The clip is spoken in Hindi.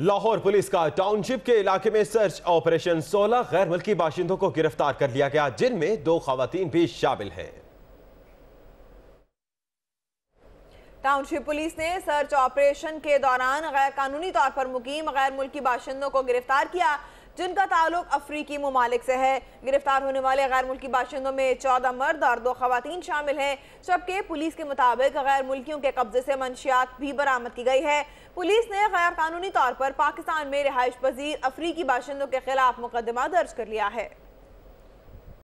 लाहौर पुलिस का टाउनशिप के इलाके में सर्च ऑपरेशन 16 गैर मुल्की बाशिंदों को गिरफ्तार कर लिया गया जिनमें दो खातन भी शामिल हैं टाउनशिप पुलिस ने सर्च ऑपरेशन के दौरान गैर कानूनी तौर पर मुकीम गैर मुल्की बाशिंदों को गिरफ्तार किया जिनका ताल्लुक अफ्रीकी ममालिक से है गिरफ्तार होने वाले गैर मुल्की बाशिंदों में चौदह मर्द और दो खातन शामिल हैं जबकि पुलिस के मुताबिक गैर मुल्कियों के कब्जे से मंशियात भी बरामद की गई है पुलिस ने गैर कानूनी तौर पर पाकिस्तान में रिहाइश पजीर अफ्रीकी बाशिंदों के खिलाफ मुकदमा दर्ज कर लिया है